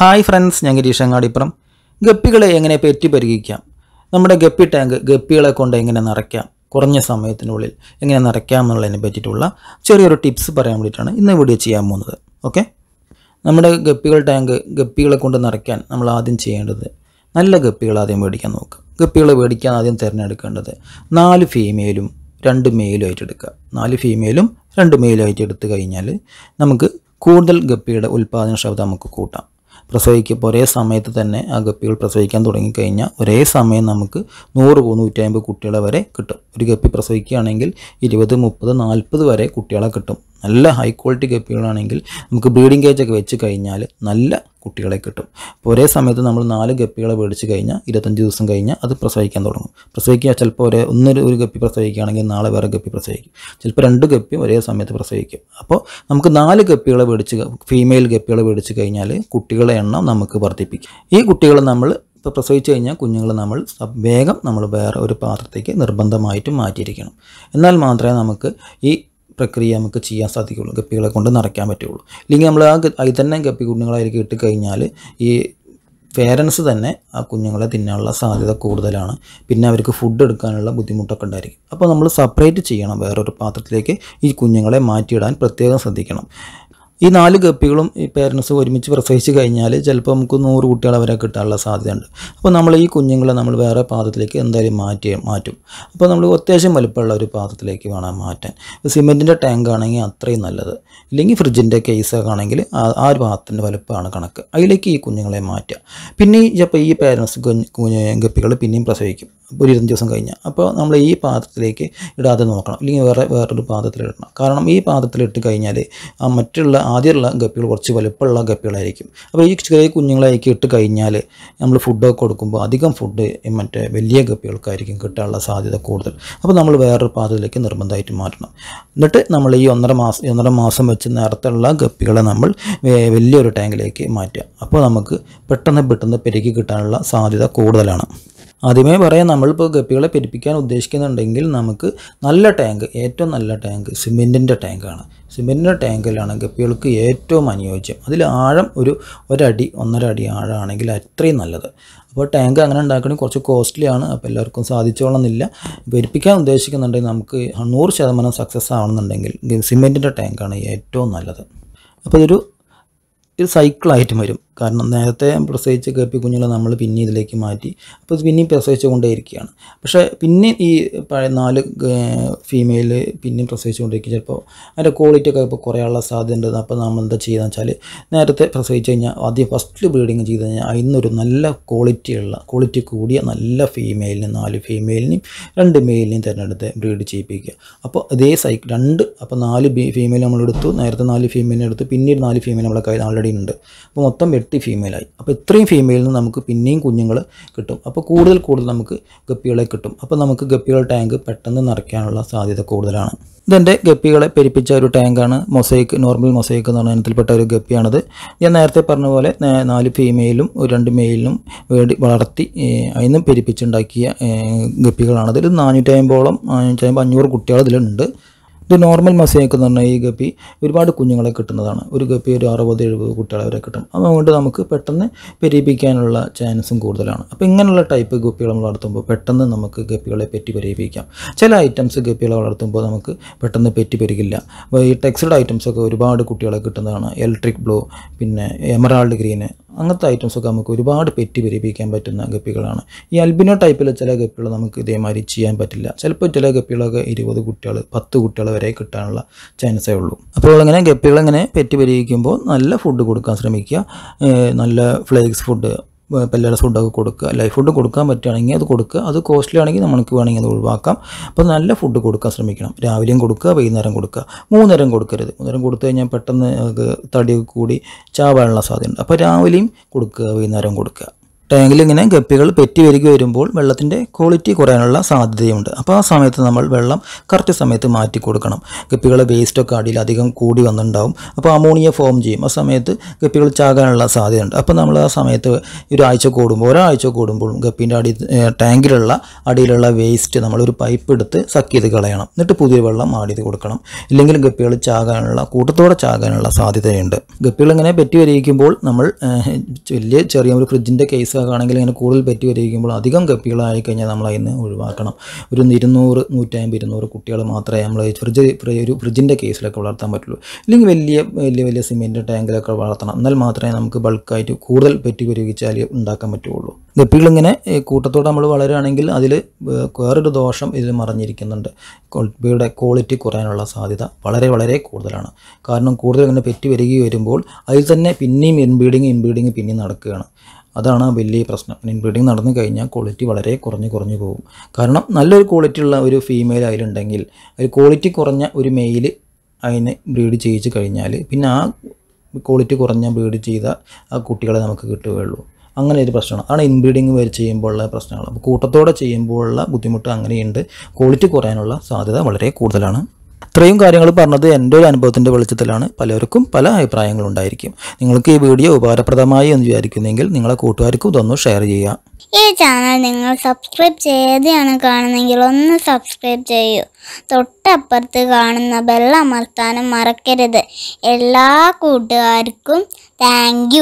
hi friends ഞാൻ ഗിരീഷ് അങ്ങാടിപ്പുറം ഗപ്പികളെ എങ്ങനെ petty പരിഹരിക്കാം നമ്മുടെ ഗപ്പി ടാങ്ക് ഗപ്പികളെ കൊണ്ട് എങ്ങനെ നിറയ്ക്കാം കുറഞ്ഞ സമയത്തിനുള്ളിൽ എങ്ങനെ നിറയ്ക്കാം എന്നുള്ളതിനെ പറ്റിയിട്ടുള്ള ചെറിയൊരു ടിപ്സ് പറയാൻ വേണ്ടിയിട്ടാണ് ഇന്ന് വീഡിയോ ചെയ്യാൻ പോകുന്നത് ഓക്കെ നമ്മുടെ ഗപ്പികൾ ടാങ്ക് ഗപ്പികളെ കൊണ്ട് നിറയ്ക്കാൻ നമ്മൾ ആദ്യം ചെയ്യേണ്ടത് നല്ല ഗപ്പികൾ ആദ്യം മേടിക്കാൻ നോക്കുക ഗപ്പികൾ മേടിക്കാൻ ആദ്യം തിരഞ്ഞെടുക്കേണ്ടത് നാല് ഫീമെയിലും രണ്ട് മെയിലും ആയിട്ട് എടുക്കുക നാല് ഫീമെയിലും രണ്ട് മെയിലും ആയിട്ട് എടുത്തു കഴിഞ്ഞാൽ നമുക്ക് കൂടുതൽ ഗപ്പിയുടെ ഉൽപ്പാദനക്ഷമത നമുക്ക് കൂട്ടാം പ്രസവിക്കുമ്പോൾ ഒരേ സമയത്ത് തന്നെ ആ ഗപ്പികൾ പ്രസവിക്കാൻ തുടങ്ങിക്കഴിഞ്ഞാൽ ഒരേ സമയം നമുക്ക് നൂറ് നൂറ്റി അമ്പത് കുട്ടികളെ വരെ കിട്ടും ഒരു ഗപ്പി പ്രസവിക്കുകയാണെങ്കിൽ ഇരുപത് മുപ്പത് നാൽപ്പത് വരെ കുട്ടികളെ കിട്ടും നല്ല ഹൈ ക്വാളിറ്റി ഗപ്പികളാണെങ്കിൽ നമുക്ക് ബ്രീഡിംഗ് കേജൊക്കെ വെച്ച് കഴിഞ്ഞാൽ നല്ല കുട്ടികളെ കിട്ടും അപ്പോൾ ഒരേ സമയത്ത് നമ്മൾ നാല് ഗപ്പികളെ മേടിച്ച് കഴിഞ്ഞാൽ ഇരുപത്തഞ്ച് ദിവസം കഴിഞ്ഞാൽ അത് പ്രസവിക്കാൻ തുടങ്ങും പ്രസവിക്കുക ചിലപ്പോൾ ഒരേ ഒന്നൊരു ഒരു ഗപ്പി പ്രസവിക്കുകയാണെങ്കിൽ നാളെ വേറെ ഗപ്പി പ്രസവിക്കും ചിലപ്പോൾ രണ്ട് ഗപ്പിയും ഒരേ സമയത്ത് പ്രസവിക്കും അപ്പോൾ നമുക്ക് നാല് ഗപ്പികളെ മേടിച്ച് ഫീമെയിൽ ഗപ്പികളെ മേടിച്ച് കഴിഞ്ഞാൽ കുട്ടികളെ എണ്ണം നമുക്ക് വർദ്ധിപ്പിക്കും ഈ കുട്ടികളെ നമ്മൾ ഇപ്പോൾ പ്രസവിച്ചു കഴിഞ്ഞാൽ കുഞ്ഞുങ്ങൾ നമ്മൾ വേഗം നമ്മൾ വേറെ ഒരു പാത്രത്തേക്ക് നിർബന്ധമായിട്ടും മാറ്റിയിരിക്കണം എന്നാൽ മാത്രമേ നമുക്ക് ഈ പ്രക്രിയ നമുക്ക് ചെയ്യാൻ സാധിക്കുള്ളൂ ഗപ്പികളെ കൊണ്ട് നിറയ്ക്കാൻ പറ്റുള്ളൂ ഇല്ലെങ്കിൽ നമ്മൾ ആ അതിൽ തന്നെ ഗപ്പി കുഞ്ഞുങ്ങളായിരിക്കും ഇട്ട് കഴിഞ്ഞാൽ ഈ പേരൻസ് തന്നെ ആ കുഞ്ഞുങ്ങളെ തിന്നാനുള്ള സാധ്യത കൂടുതലാണ് പിന്നെ അവർക്ക് ഫുഡ് എടുക്കാനുള്ള ബുദ്ധിമുട്ടൊക്കെ ഉണ്ടായിരിക്കും അപ്പോൾ നമ്മൾ സെപ്പറേറ്റ് ചെയ്യണം വേറൊരു പാത്രത്തിലേക്ക് ഈ കുഞ്ഞുങ്ങളെ മാറ്റിയിടാൻ പ്രത്യേകം ശ്രദ്ധിക്കണം ഈ നാല് ഗപ്പികളും ഈ പേരൻസ് ഒരുമിച്ച് പ്രസവിച്ച് കഴിഞ്ഞാൽ ചിലപ്പോൾ നമുക്ക് നൂറ് കുട്ടികൾ വരെ കിട്ടാനുള്ള സാധ്യതയുണ്ട് അപ്പോൾ നമ്മൾ ഈ കുഞ്ഞുങ്ങളെ നമ്മൾ വേറെ പാത്രത്തിലേക്ക് എന്തായാലും മാറ്റി മാറ്റും അപ്പോൾ നമ്മൾ അത്യാവശ്യം വലുപ്പമുള്ള ഒരു പാത്രത്തിലേക്ക് വേണം മാറ്റാൻ സിമെൻറ്റിൻ്റെ ടാങ്ക് ആണെങ്കിൽ അത്രയും നല്ലത് ഇല്ലെങ്കിൽ ഫ്രിഡ്ജിൻ്റെ കേസൊക്കെ ആണെങ്കിൽ ആ ഒരു പാത്രത്തിൻ്റെ വലുപ്പമാണ് കണക്ക് അതിലേക്ക് ഈ കുഞ്ഞുങ്ങളെ മാറ്റുക പിന്നെ ചിലപ്പോൾ ഈ പേരൻസ് ഗപ്പികൾ പിന്നെയും പ്രസവിക്കും ഒരു ഇരുപത്തഞ്ച് ദിവസം കഴിഞ്ഞാൽ അപ്പോൾ നമ്മൾ ഈ പാത്രത്തിലേക്ക് ഇടാതെ നോക്കണം അല്ലെങ്കിൽ വേറെ വേറൊരു പാത്രത്തിലിടണം കാരണം ഈ പാത്രത്തിലിട്ട് കഴിഞ്ഞാൽ ആ മറ്റുള്ള ആദ്യമുള്ള ഗപ്പികൾ കുറച്ച് വലുപ്പമുള്ള ഗപ്പികളായിരിക്കും അപ്പോൾ ഈ ചെറിയ കുഞ്ഞുങ്ങളായിരിക്കും ഇട്ട് കഴിഞ്ഞാൽ നമ്മൾ ഫുഡൊക്കെ കൊടുക്കുമ്പോൾ അധികം ഫുഡ് മറ്റേ വലിയ ഗപ്പികൾക്കായിരിക്കും കിട്ടാനുള്ള സാധ്യത കൂടുതൽ അപ്പോൾ നമ്മൾ വേറൊരു പാത്രത്തിലേക്ക് നിർബന്ധമായിട്ട് മാറ്റണം എന്നിട്ട് നമ്മൾ ഈ ഒന്നര മാസം ഒന്നര മാസം വെച്ച് നേരത്തുള്ള ഗപ്പികളെ നമ്മൾ വലിയൊരു ടാങ്കിലേക്ക് മാറ്റുക അപ്പോൾ നമുക്ക് പെട്ടെന്ന് പെട്ടെന്ന് പെരുകി കിട്ടാനുള്ള സാധ്യത കൂടുതലാണ് ആദ്യമേ പറയാം നമ്മളിപ്പോൾ ഗപ്പികളെ പെരുപ്പിക്കാൻ ഉദ്ദേശിക്കുന്നുണ്ടെങ്കിൽ നമുക്ക് നല്ല ടാങ്ക് ഏറ്റവും നല്ല ടാങ്ക് സിമെൻറ്റിൻ്റെ ടാങ്കാണ് സിമെൻറ്റിൻ്റെ ടാങ്കിലാണ് ഗപ്പികൾക്ക് ഏറ്റവും അനുയോജ്യം അതിൽ ആഴം ഒരു ഒരടി ഒന്നര അടി ആഴമാണെങ്കിൽ അത്രയും നല്ലത് അപ്പോൾ ടാങ്ക് അങ്ങനെ ഉണ്ടാക്കണമെങ്കിൽ കുറച്ച് കോസ്റ്റ്ലി ആണ് അപ്പോൾ എല്ലാവർക്കും സാധിച്ചോളണമെന്നില്ല പെരുപ്പിക്കാൻ ഉദ്ദേശിക്കുന്നുണ്ടെങ്കിൽ നമുക്ക് നൂറ് ശതമാനം സക്സസ് ആവണമെന്നുണ്ടെങ്കിൽ സിമെൻറ്റിൻ്റെ ടാങ്കാണ് ഏറ്റവും നല്ലത് അപ്പോൾ ഇതൊരു ഒരു സൈക്കിളായിട്ട് വരും കാരണം നേരത്തെ പ്രസവിച്ച കേപ്പി കുഞ്ഞുങ്ങളെ നമ്മൾ പിന്നെ ഇതിലേക്ക് മാറ്റി അപ്പോൾ പിന്നെയും പ്രസവിച്ചുകൊണ്ടേയിരിക്കുകയാണ് പക്ഷേ പിന്നെ ഈ പഴയ നാല് ഫീമെയില് പിന്നെയും പ്രസവിച്ചുകൊണ്ടിരിക്കും ചിലപ്പോൾ അതിൻ്റെ ക്വാളിറ്റി ഒക്കെ ഇപ്പോൾ കുറയാനുള്ള ഉണ്ടെന്ന് അപ്പോൾ നമ്മൾ എന്താ ചെയ്യുക വെച്ചാൽ നേരത്തെ പ്രസവിച്ച് കഴിഞ്ഞാൽ ആദ്യം ഫസ്റ്റ് ബ്രീഡിങ് ചെയ്ത് കഴിഞ്ഞാൽ അതിന്നൊരു നല്ല ക്വാളിറ്റിയുള്ള ക്വാളിറ്റി കൂടിയ നല്ല ഫീമെയിലിന് നാല് ഫീമെയിലിനെയും രണ്ട് മെയിലിനെയും തിരഞ്ഞെടുത്ത് ബ്രീഡ് ചെയ്യിപ്പിക്കുക അപ്പോൾ അതേ സൈക്കിൾ രണ്ട് അപ്പോൾ നാല് ഫീമെയിൽ നമ്മളെടുത്തു നേരത്തെ നാല് ഫീമെയിലിനെ പിന്നീട് നാല് ഫീമെയിൽ നമ്മളെ കയ്യിൽ ആൾറെഡി ഉണ്ട് അപ്പോൾ മൊത്തം എട്ട് ഫീമെയിലായി അപ്പോൾ ഇത്രയും ഫീമെയിൽ നിന്ന് നമുക്ക് പിന്നെയും കുഞ്ഞുങ്ങൾ കിട്ടും അപ്പോൾ കൂടുതൽ കൂടുതൽ നമുക്ക് ഗപ്പികളെ കിട്ടും അപ്പോൾ നമുക്ക് ഗപ്പികളുടെ ടാങ്ക് പെട്ടെന്ന് നിറയ്ക്കാനുള്ള സാധ്യത കൂടുതലാണ് ഇതെൻ്റെ ഗപ്പികളെ പെരിപ്പിച്ച ഒരു ടാങ്കാണ് മൊസൈക്ക് നോർമൽ മൊസൈക്ക് എന്ന് പറഞ്ഞ ഇനത്തിൽപ്പെട്ട ഒരു ഗപ്പിയാണത് ഞാൻ നേരത്തെ പറഞ്ഞ പോലെ നാല് ഫീമെയിലും ഒരു രണ്ട് മെയിലിനും വേണ്ടി വളർത്തി അതിനും പെരിപ്പിച്ചുണ്ടാക്കിയ ഗപ്പികളാണ് അതിൽ നാനൂറ്റി അമ്പതോളം നാനൂറ്റി അമ്പത് അഞ്ഞൂറ് കുട്ടികൾ ഇതിലുണ്ട് ഇത് നോർമൽ മസയൊക്കെ എന്ന് പറഞ്ഞാൽ ഈ ഗപ്പി ഒരുപാട് കുഞ്ഞുങ്ങളെ കിട്ടുന്നതാണ് ഒരു ഗപ്പി ഒരു അറുപത് എഴുപത് കുട്ടികളെ വരെ കിട്ടും അതുകൊണ്ട് നമുക്ക് പെട്ടെന്ന് പെരീപിക്കാനുള്ള ചാൻസും കൂടുതലാണ് അപ്പോൾ ഇങ്ങനെയുള്ള ടൈപ്പ് ഗപ്പികൾ നമ്മൾ വളർത്തുമ്പോൾ പെട്ടെന്ന് നമുക്ക് ഗപ്പികളെ പെറ്റി പെരീപിക്കാം ചില ഐറ്റംസ് ഗപ്പികളെ വളർത്തുമ്പോൾ നമുക്ക് പെട്ടെന്ന് പെറ്റി പെരുകില്ല അപ്പോൾ ഈ ടെക്സ്റ്റഡ് ഐറ്റംസൊക്കെ ഒരുപാട് കുട്ടികളെ കിട്ടുന്നതാണ് ഇലക്ട്രിക് ബ്ലൂ പിന്നെ എമറാൾഡ് ഗ്രീന് അങ്ങനത്തെ ഐറ്റംസൊക്കെ നമുക്ക് ഒരുപാട് പെറ്റി പെരുപ്പിക്കാൻ പറ്റുന്ന ഗപ്പികളാണ് ഈ അൽബിനോ ടൈപ്പിലെ ചില ഗപ്പികൾ നമുക്ക് ഇതേമാതിരി ചെയ്യാൻ പറ്റില്ല ചിലപ്പോൾ ചില ഗപ്പികളൊക്കെ ഇരുപത് കുട്ടികൾ പത്ത് കുട്ടികൾ വരെ കിട്ടാനുള്ള ചാൻസേ ഉള്ളൂ അപ്പോൾ അങ്ങനെ ഗപ്പികളെങ്ങനെ പെറ്റി പരിഹരിക്കുമ്പോൾ നല്ല ഫുഡ് കൊടുക്കാൻ ശ്രമിക്കുക നല്ല ഫ്ലേക്സ് ഫുഡ് പല്ലേടെ ഫുഡൊക്കെ കൊടുക്കുക ലൈഫ് ഫുഡ് കൊടുക്കാൻ പറ്റുകയാണെങ്കിൽ അത് കൊടുക്കുക അത് കോസ്റ്റ്ലി ആണെങ്കിൽ നമുക്ക് വേണമെങ്കിൽ അത് ഒഴിവാക്കാം അപ്പോൾ നല്ല ഫുഡ് കൊടുക്കാൻ ശ്രമിക്കണം രാവിലെയും കൊടുക്കുക വൈകുന്നേരം കൊടുക്കുക മൂന്നേരം കൊടുക്കരുത് മൂന്നേരം കൊടുത്തു കഴിഞ്ഞാൽ പെട്ടെന്ന് തടി കൂടി ചാവാനുള്ള സാധ്യതയുണ്ട് അപ്പോൾ രാവിലെയും കൊടുക്കുക വൈകുന്നേരം കൊടുക്കുക ടാങ്കിൽ ഇങ്ങനെ ഗപ്പികൾ പെറ്റി വരിക വരുമ്പോൾ വെള്ളത്തിൻ്റെ ക്വാളിറ്റി കുറയാനുള്ള സാധ്യതയുണ്ട് അപ്പോൾ ആ സമയത്ത് നമ്മൾ വെള്ളം കറക്റ്റ് സമയത്ത് മാറ്റി കൊടുക്കണം ഗപ്പികളെ വേസ്റ്റൊക്കെ അടിയിൽ അധികം കൂടി വന്നിട്ടുണ്ടാവും അപ്പോൾ അമോണിയ ഫോം ചെയ്യും ആ സമയത്ത് ഗപ്പികൾ ചാകാനുള്ള സാധ്യതയുണ്ട് അപ്പോൾ നമ്മൾ ആ സമയത്ത് ഒരു ആഴ്ച കൂടുമ്പോൾ ഒരാഴ്ച കൂടുമ്പോഴും ഗപ്പീൻ്റെ അടി ടാങ്കിലുള്ള അടിയിലുള്ള വേസ്റ്റ് നമ്മളൊരു പൈപ്പ് എടുത്ത് സക്ക് ചെയ്ത് കളയണം എന്നിട്ട് പുതിയ വെള്ളം ആഡ് ചെയ്ത് കൊടുക്കണം ഇല്ലെങ്കിൽ ഗപ്പികൾ ചാകാനുള്ള കൂട്ടത്തോടെ ചാകാനുള്ള സാധ്യതയുണ്ട് ഗപ്പികൾ ഇങ്ങനെ പെറ്റി വരയിക്കുമ്പോൾ നമ്മൾ വലിയ ചെറിയ ഒരു ഫ്രിഡ്ജിൻ്റെ കേസ് ഒക്കെ ആണെങ്കിൽ ഇങ്ങനെ കൂടുതൽ പെറ്റി വരികയുമ്പോൾ അധികം കപ്പികളായി കഴിഞ്ഞാൽ നമ്മൾ അതിന് ഒഴിവാക്കണം ഒരു ഇരുന്നൂറ് നൂറ്റമ്പത് ഇരുന്നൂറ് കുട്ടികൾ മാത്രമേ നമ്മൾ ഫ്രിഡ്ജ് ഒരു ഫ്രിഡ്ജിൻ്റെ കേസിലൊക്കെ വളർത്താൻ പറ്റുള്ളൂ അല്ലെങ്കിൽ വലിയ വലിയ വലിയ സിമെൻറ്റ് ടാങ്കിലൊക്കെ വളർത്തണം എന്നാൽ മാത്രമേ നമുക്ക് ബൾക്കായിട്ട് കൂടുതൽ പെറ്റി ഉപയോഗിച്ചാൽ ഉണ്ടാക്കാൻ പറ്റുള്ളൂ ഗപ്പികളിങ്ങനെ കൂട്ടത്തോടെ നമ്മൾ വളരുകയാണെങ്കിൽ അതിൽ വേറൊരു ദോഷം ഇതിൽ മറിഞ്ഞിരിക്കുന്നുണ്ട് ഗപ്പിയുടെ ക്വാളിറ്റി കുറയാനുള്ള സാധ്യത വളരെ വളരെ കൂടുതലാണ് കാരണം കൂടുതൽ ഇങ്ങനെ പെറ്റി വരികയും വരുമ്പോൾ അതിൽ തന്നെ പിന്നെയും ഇൻബീഡിങ് ഇൻബീഡിങ് പിന്നെയും നടക്കുകയാണ് അതാണ് വലിയ പ്രശ്നം ഇൻബ്രീഡിങ് നടന്നു കഴിഞ്ഞാൽ ക്വാളിറ്റി വളരെ കുറഞ്ഞ് കുറഞ്ഞു പോകും കാരണം നല്ലൊരു ക്വാളിറ്റി ഉള്ള ഒരു ഫീമെയിൽ അതിലുണ്ടെങ്കിൽ ഒരു ക്വാളിറ്റി കുറഞ്ഞ ഒരു മെയിൽ അതിനെ ബ്രീഡ് ചെയ്യിച്ച് കഴിഞ്ഞാൽ പിന്നെ ആ ക്വാളിറ്റി കുറഞ്ഞ ബ്രീഡ് ചെയ്ത ആ കുട്ടികളെ നമുക്ക് കിട്ടുകയുള്ളൂ അങ്ങനെ ഒരു പ്രശ്നമാണ് അതാണ് ഇൻബ്രീഡിങ് വരെ ചെയ്യുമ്പോഴുള്ള പ്രശ്നങ്ങൾ അപ്പോൾ കൂട്ടത്തോടെ ചെയ്യുമ്പോഴുള്ള ബുദ്ധിമുട്ട് അങ്ങനെയുണ്ട് ക്വാളിറ്റി കുറയാനുള്ള സാധ്യത വളരെ കൂടുതലാണ് ഇത്രയും കാര്യങ്ങൾ പറഞ്ഞത് എൻ്റെ ഒരു അനുഭവത്തിൻ്റെ വെളിച്ചത്തിലാണ് പലർക്കും പല ഉണ്ടായിരിക്കും നിങ്ങൾക്ക് ഈ വീഡിയോ ഉപകാരപ്രദമായി എന്ന് വിചാരിക്കുന്നെങ്കിൽ നിങ്ങളെ കൂട്ടുകാർക്കും ഇതൊന്ന് ഷെയർ ചെയ്യുക ഈ ചാനൽ നിങ്ങൾ സബ്സ്ക്രൈബ് ചെയ്യാതെയാണ് കാണുന്നെങ്കിൽ ഒന്ന് സബ്സ്ക്രൈബ് ചെയ്യൂ തൊട്ടപ്പുറത്ത് കാണുന്ന ബെല്ലമർത്താനും മറക്കരുത് എല്ലാ കൂട്ടുകാർക്കും താങ്ക്